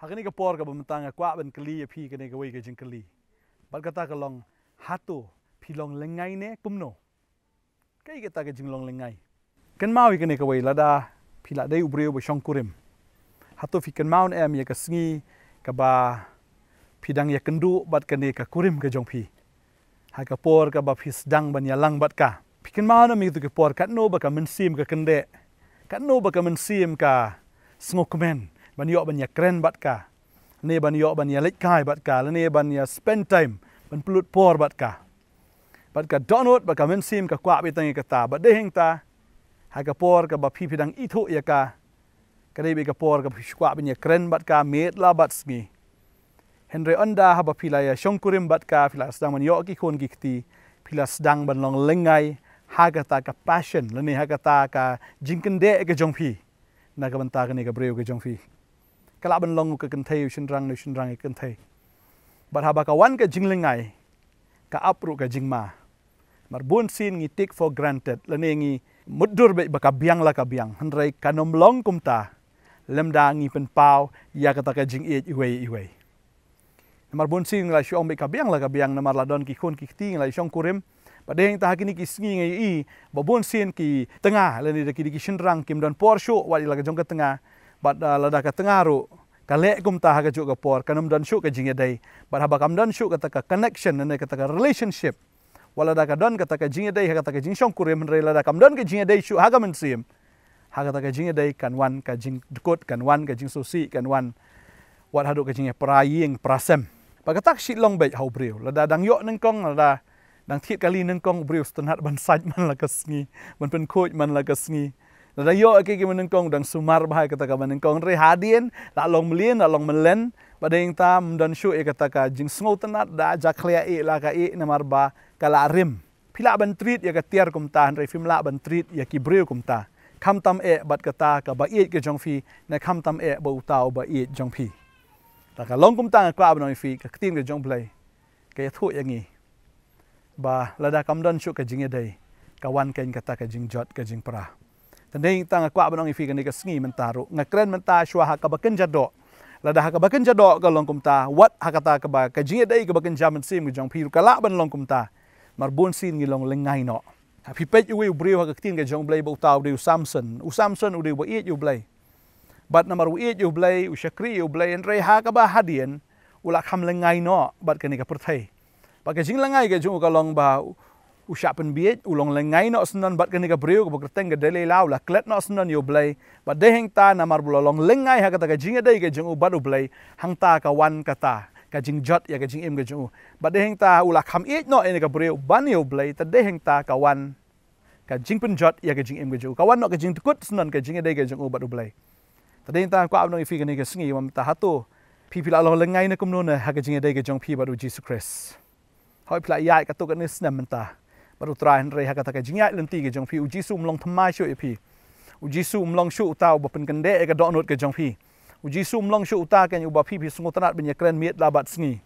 หากนี่ก็ปอร์กับมันตังก็ว่าเป็นกลีพี่กันในกวีกับจิงกลีบัดก็ตากลองฮัตโตพี่ลองเลงไงเนี่ยกุมโนก็ยิ่งตากจิงลองเลงไงกันมาวิกันในกวีลาดาพี่ลาได้อุบเรียวไปชงคุริมฮัตโตพี่กันมาวันเอมยากสงีกับบาพี่ดังยากันดูบัดกันในกคุริมกับจงพี่หากกปอร์กับบัาพี่สดังบันยาลังบัดกะพี่กันมาวันมีตุกปอร์กันโนบัดกันมันซิมกับกันเดกันโนบัดกันมันซิมกับสงกุมเอนบันยอบันยาเกรนบัดกาเนบันยอบันยาเล็กกายบัดกาและเนบันยา spend time บันปลุดพอร์บัดกาบัดกาดอนอดบัดกาเมนซิมกับกว่าไปตังกับตาบัดเดหิงตาหากพอร์กับบัพีพิดังอิทุยกาก็ได้ไปกับพอร์กับกว่าเป็นยาเกรนบัดกาเมดลาบัดสมีเฮนรีอันดาฮับพิลายาชงคุริมบัดกาพิลาสดังมันยอกิคนกิกตีพิลาสดังบันลองเลงไงฮากตากับ passion และนี่ฮากตากับจิงกันเดะกับจงพีนักบันตากันนี่กับเียวกับจงพีกลับเป็นลงกับกันเทยชินรังในชินรังกันเทยบัดฮาบากวันกับจิงลงไงกับอัปรุกับจิงมามารบุญซีนงี้ take for granted และนี่งี้มุดดูร์เบกบักบียงละกับียงฮันไรกันอมลงคุมตาเลมดางีเป็นเป้าอยากตะกับจิงเอจอีเวอีเวนมารบุญซีนละชองเบกบียงละกับียงนมารลาดอนกิคนกิทิงละชองคุริมประเด็นตาหากินกิสงีงี้อีบับบุญซีนกี่ตั้งาและนี่ตะกี้กิชินรังกิมดอนพอร์ชูวันละกับจงกับตั้งา bat uh, ah, lada ke tengah ru kale kum ta ha ke por kanum dan syuk ke jinge dai bat haba kam dan syuk kata ke connection ne kata ke relationship wala da ka dan kata ke jinge dai ha kata ke jing syong kur yem rela da kam dan ke jinge dai syuk ha ga mensim ha kata ke jinge dai kan wan ka jing dekot kan wan ka jing susi kan wan wat haduk ke jinge praying prasem pa kata ke long bai hau breu lada dang yok neng kong lada dang thit kali neng kong breu stenat ban saj man la ka sngi man pen koj man la ka sngi Nada yo aki ki menengkong dan sumar bahai kata ka menengkong ri hadien la long melien la long melen pada yang ta mundan syu e kata ka jing sngau tenat dah ja klia e la ka e na marba kala rim pila ban trit ya ketiar kum ta ri fim la ban trit ya ki breu kam tam e bat kata ka ba e ke jong na kam tam e ba utau ba e jong fi ta ka long kum ta ka ba no fi ka ke jong play ke thu ya ngi ba lada kam dan syu ka dai kawan kain kata ka jing jot ka Tendeng tang kwa benong ifi kan sngi mentaru. Nga kren menta shua ha ka baken jado. Lada ha ka baken jado ka long kumta. Wat ha kata ka ba ka jinga dai ka baken jaman sim ka jong piru ka la ban long kumta. Mar bon sin ngi long lengai no. Ha pi pet yui bri ha ka tin ka jong blai ba utau de Samson. U Samson u de ba yu blai. Bat na mar u yu blai u shakri yu blai en rei ha ka ba hadien. Ulak ham lengai no bat ka ni ka pertai. Pakai jing lengai ka jong ka long ba u shapen biet u long lengai no sunan bat kene ka breu ko kerten ga dele lau lah, klet no sunan yo blai bat de heng ta na mar bulo long lengai ha kata ka jinga e dei ga jingu badu blai hang ta ka wan kata ka jing jot ya ka jing im ga jingu bat de heng ta u la kam eet no ene ka breu ban yo blai ta de heng ta ka wan ka jing pen jot ya ka jing im ga jingu ka wan no ka jing tukut sunan ka jinga e dei ga jingu badu blai ta de heng ta ko abno ifi ga ni ga singi mam ta hatu pipi la long lengai na kum no ne ha ka jinga e dei ga jong pi badu jesus christ Hoi pla yai katuk ni snem mentah baru terai hendai hak kata kajinya lenti ke jangfi uji su umlong thamai syo ipi uji su umlong syo utau bapen kende ega donut ke jangfi uji su umlong syo utau kanyu bapi pi sungutanat binya keren miet labat sengi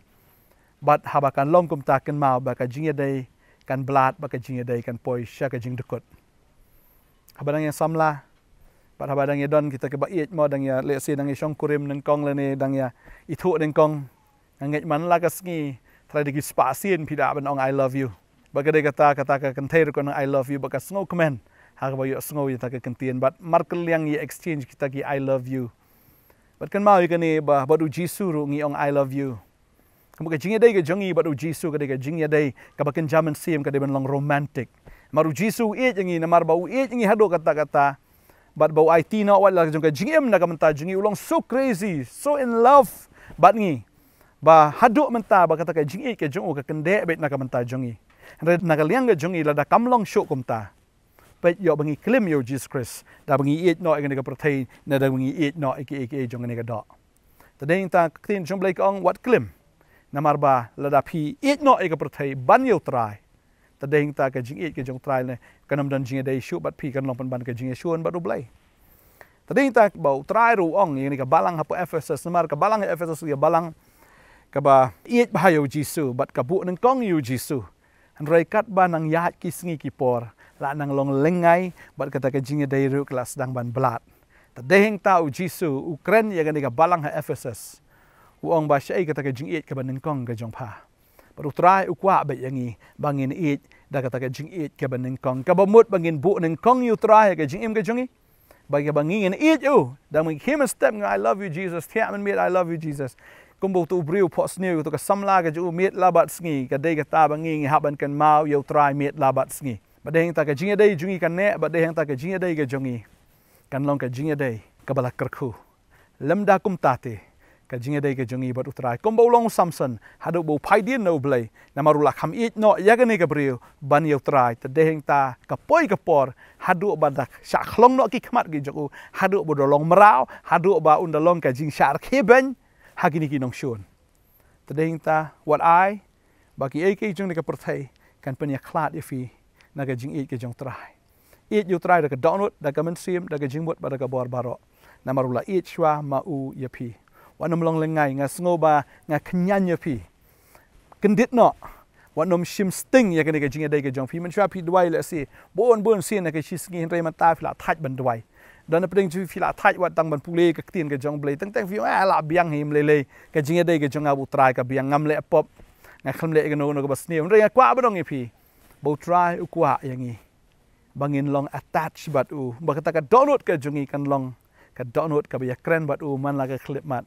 bat habakan long kum takin mau baka jingya day kan blat baka jingya day kan poi sya ka jing dekut habadang yang samla bat habadang ya don kita ke ba iet mo dang ya le se dang ya shong kurim nang kong le ne dang ya ithu nang kong ngai man la ka sngi tradigi spa pida ban ong i love you Baga dia kata kata ke kentir kau I love you baga sengau kemen. Harap bayu sengau yang tak kentian. But markel yang ye exchange kita ki I love you. But kan mau ikan ni bah baru Jisu ngi ong I love you. Kamu ke jingi day ke jengi baru Jisu ke dek jingi day. Kamu ke jaman siem ke dek long romantic. Maru Jisu iye jengi nama bau iye jingi hado kata kata. But bau IT nak awal lagi jengi jingi em nak mentah jingi ulang so crazy so in love. But ni bah hado mentah bah kata ke jingi ke jengi ke kende bet nak mentah jengi. Re nagaliang ga jong ila da kamlong shok kum ta. Pet yo bangi klim yo Jesus Christ da bangi eat no ega nega protein na da bangi eat no ega ega jong nega dot. Ta deng ta klin jong blake ong wat klim. Namar ba la da pi eat no ega protein ban yo try. Ta deng ta ga jing eat ga jong try ne ka nam dan jing a day shok bat pi ka nom pan ban ga jing a shuan bat ublay. Ta deng ta bau try ru ong yang nega balang hapo Ephesus namar ka balang Ephesus ya balang ka ba eat bahayo Jesus bat ka buk neng kong yo Jesus. Rekat ban nang yat kisngi kipor, la nang long lengai bat kata kejingi dai ruk la sedang ban belat. Tadeheng tau jisu Ukraine yang ngene balang ha Ephesus. Uong ba syai kata kejing iit ke banengkong ke jongpa. Baru terai ukwa bet yang ni bangin iit da kata kejing iit ke banengkong. Ka bamut bangin bu nengkong yu terai ke jing im ke jongi. Bagi bangin iit yu. Dan mengikim a step ngai I love you Jesus. Tiap men mit I love you Jesus kumbo tu ubriu po sniu tu ka samla ga ju mit labat sngi ka dei ka taba ngi haban kan mau yo try mit labat sngi ba dei ta ka jinga dei jungi kan ne ba dei ta ka jinga dei ga jungi kan long ka jinga dei ka bala krku lamda kum tate ka jinga dei ga jungi bat utrai kumbo long samson hadu bo pai di no blai na marula kham it no ya ga ne ga briu ban yo try ta dei ta ka poi ka por hadu ba da sha khlong no ki khmat ge jugu hadu bo dolong merau hadu ba undalong ka jing shar kheben hakiniki nong shun. Tadeng ta wat ai baki ai ke jung ka prothe kan pania klat ifi na ga jing i ke jung trai. I ju trai da ka download da ka men sim da ka jing mot ba da ka bor baro. Na marula i chwa ma u ye pi. Wa nom long leng ngai nga sngo ba nga khnyan ye pi. Kan dit no. Wa nom shim sting ye ka ne ka jing e da ka jung pi men chwa pi dwai le si. Bon bon si na ka chi sngi hin rei ma ta fi la thach ban dwai. ดันเป็นจู่ฟิลาทายวัดตั้งบันพุเล่กับตีนกับจงเบลตั้งแต่ฟิวเอลับยังหิมเลเล่กจิงเดย์กับจังอาบุตรายกับยังงามเล่ปอบงาคลมเล่กันโนนกับสเนียมเรื่องกว่าบ้างไงพี่บุตรายอุกวาอย่างงี้บังอินลองอัตตชบัตอูบังกตะกับดอนุตกับจงีกันลองกับดอนุตกับยาเครนบัตอูมันละกับคลิปมัน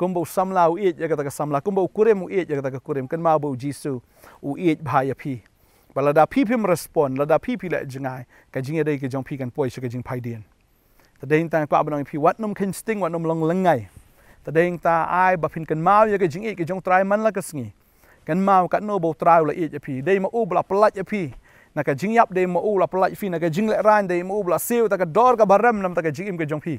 กุมบ่สัมลาอุเอจยากตะกับสัมลากุมบ่คุเรมอุเอจยากตะกับคุเรมกันมาบ่จิสูอุเอจบายพี่บัลลดาพี่พิมรับสปอนบัลลดาพี่พี่เล่จงไงกับจิงเดย์กจงพี่กันป่วยชกจิงไพเดียน ta ding ta kwa ba nong phi wat nom khin sting wat nom long lengai ta ding ta ai ba phin kan mau ye ke jing e ke jong trai man la ka sngi kan mau ka no bo trai la e ye phi dei ma u bla pla ye phi na ka jing yap dei ma u la pla ye phi na ka jing le ran dei ma u bla siu ta ka dor ka baram nam ta ka jing im ke jong phi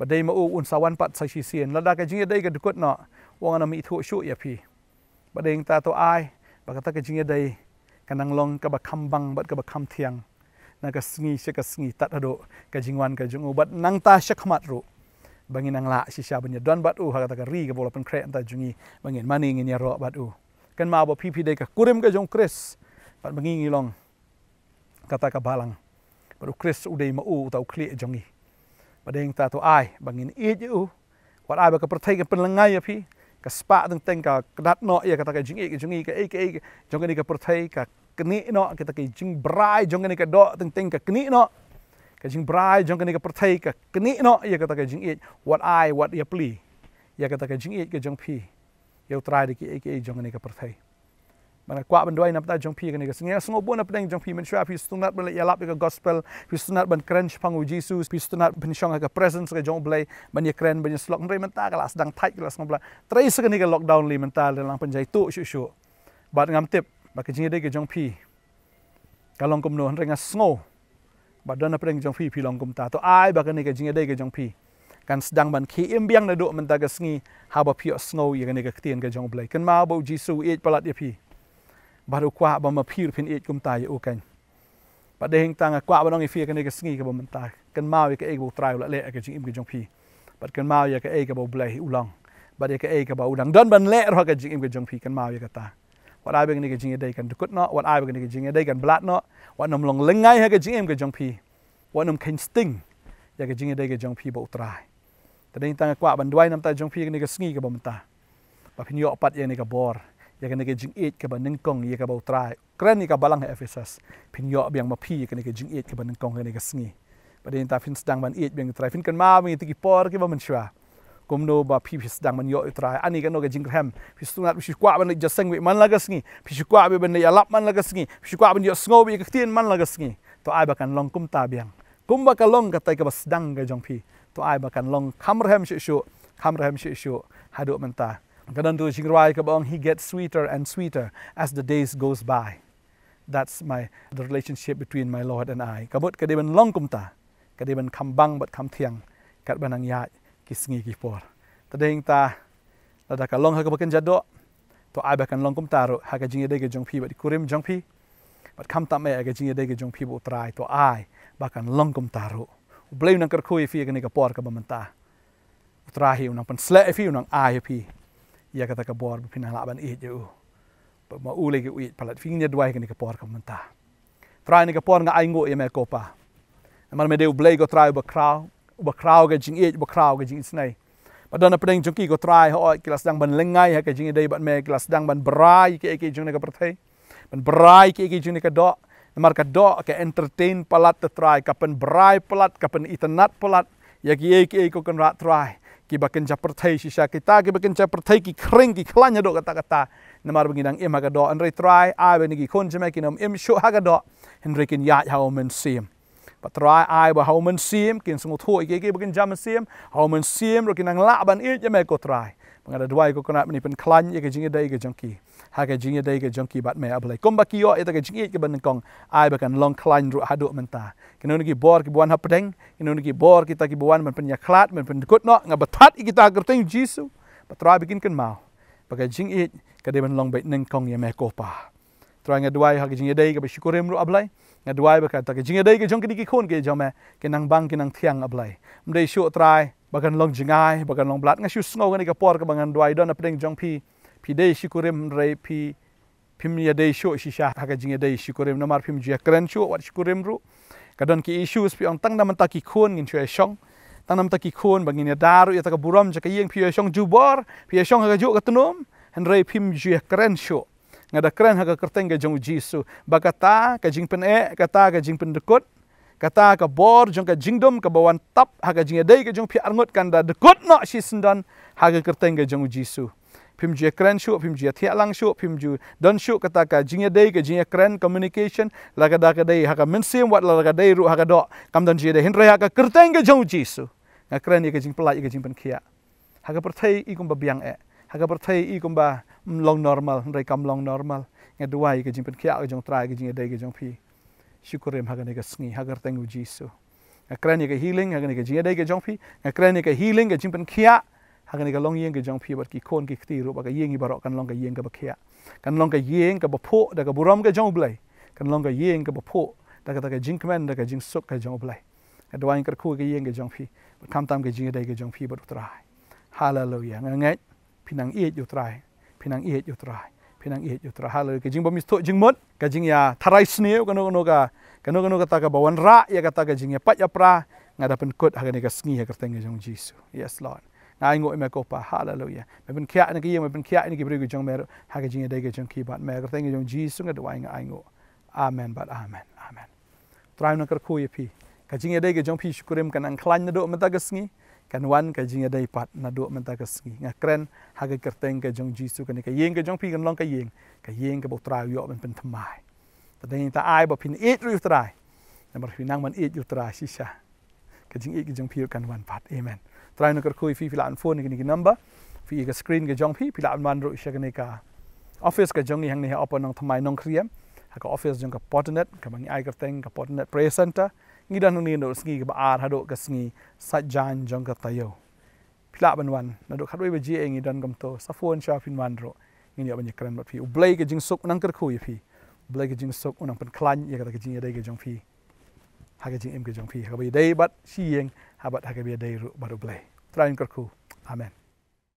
ba dei ma u un sa wan pat sa chi sien la da ka jing ye dei ka kut no wang na mi thu shu ye phi ba dei ta to ai ba ka ta ka jing ye dei kanang long ka ba kham bang ba ka ba kham thiang na ka sungi siya ka sungi tat hado ka jingwan ka jungu bat nang ta siya kamat ro bangin ang la si siya banya don bat u uh, hakata ka ri ka bola pan kre anta jungi bangin mani ngin ya ro bat u uh. kan maabo pipi day ka kurim ka jong kris bat bangin ilong kata ka balang bat u kris uday ma u uh, kli e jongi bat ding ta to ay bangin iji u uh, wat ay ba ka pertay ka penlangay api ka spa dung teng ka kadat no ya kata ka jingi ka jungi ka ike ike jongi ni ka pertay ka Kini, no kita ke jing brai jong ni ke do ting ting ke ni no ke jing brai jong ni ke pertai ke ke no ya kata ke jing it what i what ya pli ya kata ke jing it ke jong pi ya try de ke ke jong ni ke pertai mana kwa ben doi napta jong pi ke ni ke singa sungo bona pedang jong pi men sure if you stung that bullet ya lap ke gospel if you stung that ben crunch pang u jesus if you stung that ben shong ke presence ke jong blay ben ya kren ben ya slok ndre menta ke las tight ke las ngobla trace ke ni ke lockdown li mental dalam penjai tu syu syu but ngam tip ba ke jingde ke jong phi ka long kum no han renga sngo ba dan apren jong phi phi long lah kum ta to ai ba ke ne ke jingde ke jong phi kan sedang ban ki im biang na do men ta ke sngi ha ba phi o sngo ye ke ne ke tien ke jong blai kan ma bo jisu e palat ye phi ba ru kwa ba ma phi phin e kum ta ye o kan ba de heng tang kwa ba nong phi ke ne ke sngi ke ba men ta kan ma ye ke e bo trai la le ke jing im ke jong phi ba kan ma ye ke e ke bo blai ulang ba ye ke e ke ba udang dan ban le ro ke jing im ke jong phi kan ma ye ke ta wat ai beng ni ge jing dai kan kut no wat ai beng ni ge jing dai kan blat no wat nom long leng ai ha ge jing em ge jong pi wat nom kin sting ya ge jing dai ge jong pi bo utrai ta ding tang kwa ban dwai nam ta jong pi ni ge sngi ge bom ta ba pin yo pat ye ni ge bor ya ge ni ge jing eight ke ban ning kong ye ge bo utrai kren ni ka balang ha efesas pin yo biang ma pi ye ge ni ge jing eight ke ban ning kong ge ni ge sngi ba ding ta fin sdang ban eight biang utrai fin kan ma mi ti ki por ke bom chua กมโนบาพีพิสดังมันยอตรายอันนี้ก็นกจิงแรมพิสุนัดพิชกว่ามันจะสังเวมันละกสิงพิชกว่าเป็นในยาลับมันละกสิงพิชกว่ามันยอสงบอีกทีนมันละกสิงตัวไอ้บักันลองกุมตาเบียงกุมบักันลองกัตไอกับสดังกับจงพีตัวไอ้บักันลองคำเรมชิชูคำเรมชิชูฮัดูมันตากันนั่นตัวจิงไรกับอง he gets sweeter and sweeter as the days goes by that's my the relationship between my lord and I กับบทกระเดิบันลองกุมตากระเดิบันคำบังบัดคำเทียงกัดบันังยาย kisngi kipor. Tadeng ta lada ka long haka bakan jadok, to ai bakan long kum taro haka jingi dege jong pi bat kurim jong pi, bat kam tam e haka jingi dege jong pi bu utrai to ai bakan long kum taro. Ublei unang ker kui fi agani ka por ka baman ta. Utrahi unang pan slek fi unang ai pi, ia kata ka por bu pinah laban iit jau. Bak ma ule ke uit palat fi ngia duai agani ka por ka baman ta. Trai ni ka por nga ai ngu ia me kopa. Namar me deu blei go trai bu krau, อุบะคราวกับจิงเอจอุบะคราวกับจิงอิสไนปัดดอนประเด็งจงกี้ก็ตรายเขาอ้กลาสดังบันเลงไงฮะกับจิงเอเดย์บันเมกลาสดังบันบรายกิเอกิจึงในกับประเทศมันบรายกิเอกิจึงในกับดอกนี่มาร์กับดอกกับเอนเตอร์เทนพลัดตะตรายกับเป็นบรายพลัดกับเป็นอิตนัดพลัดอยากี่เอกิเอกก็กันรักตรายกีบักเงินจะประเทศชิชากิตากีบักเงินจะประเทศกี่ครึ่งกีคลันงยาดอกกับตากตานมารบังกินดังเอ็มฮะกับดอกอันเรตรายอายเป็นกิคนใช่ไหมกินอมเอ็มชัฮะกับดอกเฮนริกินยาเฮาเมนซีมปัตรายอายว่าเฮามันเสียมกินสงทั่วอีกีบกินจำมันเสียมเฮามันเสียมเรากินนังละบันอีจะแม่กตรายมันก็ได้ด้วยก็ขนาดนี้เป็นคลั่งอีกจริงได้อีกจังกีหากจริงได้อีกจังกีบัดแม่อะไรก้มบักยออีกจริงอีกบันกองอายบกันลองคลั่งรู้ฮัดดมันตากินนู่นกี่บอร์กี่บวนฮับเด้งกินนู่นกี่บอร์กี่ตากี่บวนมันเป็นยาคลาดมันเป็นกุดเนาะงับทัดอีกตากระติงจีสุปัตรายบกินกันมาปากจริงอีกก็ได้มันลองไปหนึ่งกองยาแม่โกปา Trai nga dwai hagi jingi dei ga bi shikurem ru ablai. Nga dwai baka ta ga jingi dei ga jong kidi ki khon ke jome ke nang bang ke nang thiang ablai. Mdei shu trai bakan long jingai bakan long blat nga shu sngo ga ni ga por ka bangan dwai don apreng jong pi pi dei shikurem re pi pim ya dei shu shi sha ta ga jingi dei shikurem na mar pim jia kren shu wat shikurem ru. Ka don ki ishu spi ong tang nam ta ki khon ngin shu e shong. Tang nam ta ki khon bangin ya daru ya ta ka buram jaka yeng pi ya shong jubor pi ya shong ga ha ju ka tunum. Hendrei pim jia kren shu nga da kren haka kerteng ka jong Jisu. Baka ta ka jing pen e, ka ka jing pen dekut. Kata ka bor jong ka jing dom ka bawan tap haka jing edai ka jong pi arngut kan da dekut nak si sendan haka kerteng ka jong Jisu. Pim jia kren syu, pim jia tiak lang syu, pim ju don syu kata ka jing edai ka jing kren communication laga da ka dai haka mensim wat laga dai ru haka do. Kam don jia dai hinre haka kerteng ka jong Jisu. Nga kren ika jing pelak ika jing pen kia. Haka pertai ikum babiang eh. Hag bod tai i gwmba mm, Long normal, yn rhai long normal. Nga dwai gyda'n pen ciaw gyda'n trai gyda'n ddau gyda'n phi. Syukur ym hag yn ega sngi, hag ar dengw jisw. Nga creni ega healing, hag yn ega gyda'n ddau gyda'n pi. Nga creni ega healing gyda'n pen ciaw, hag yn ega long ieng gyda'n pi. Bydd gyda'n cwn gyda'n cdi rwb, hag ieng i barok gan long ieng gyda'n ciaw. Gan long ieng gyda'n po, da gyda'n bwrom gyda'n blai. Gan long ieng gyda'n po, da gyda'n jink men, da gyda'n suk gyda'n blai. Nga dwai yn gyda'n cwg ieng gyda'n pi. Bydd kamtam gyda'n ddau gyda'n pi, bydd utrai. Hallelujah. Nga ngay. พินังเอียดอยู่ตรายพินังเอียดอยู่ตรายพินังเอียดอยู่ตราฮาเลยกจิงบมิสโตจิงมดกจิงยาทารายสเนียวกันโนกโนกากันโนกโนกตากับบวันระยากตากจิงยาปัจยาปรางาดับเป็นกดหากันกสงีกระเตงกจงจีสุเยสลอนนายงอยแม่กปาฮาเลลูยาไม่เป็นแค่นกี้ยังไม่เป็นแค่นกี้บริกจงแม่หากจิงยาได้กจงคีบัตแม่กระเตงกจงจีสุงาดวายงายงออาเมนบัตอาเมนอาเมนตรายนักกระคุยพี่กจิงยาได้กจงพี่ชุกเรมกันอังคลันนดอมตากสงีกันวันกัจีงได้ปัดนัดดวมันตากสกีงักเรนหากเกิดเต็งกัจงจีสุกันนี่กัเยงกัจงพี่กันลองกัเยงกัเยงกับบุตรายเยอมันเป็นทำไมแต่ยใงตาอายบอกพินอ็ดอยู่ตรายนต่บอพินังมันอ็ดอยู่ตรายชิชากัจิงอ็ดกัจงพี่กันวันปัดเอเมนตรายนกระคุยฟีฟิลานฟูนี่กันนี่กันนัมเบอร์ฟีกับสกรีนกับจงพี่พิลานมันรู้เชกันนี่กับออฟฟิศกับจงยังนี่ฮะอปนน้องทำไมน้องเครียมหากออฟฟิศจงกับพอร์ตเน็ตกับบางไอ้กระเต็งกับพอร์ตเน็ตเพรสเซนเตอร์ ngi dan ni ndo sngi ba ar hado ka sngi sa jan jong ka tayo phla ban wan na do khadoi ba ji eng ngi dan gam to sa phone sha fin wan ro ngi ya ban kran fi ublai ke jing sok nang kar khu yi fi ublai ke jing sok unang pan klan ye ka ke jing ye dai ke jong fi ha ke jing em ke jong fi ha ba dai bat shi yeng ha bat ha ke bi dai ro ba ublai try kar khu amen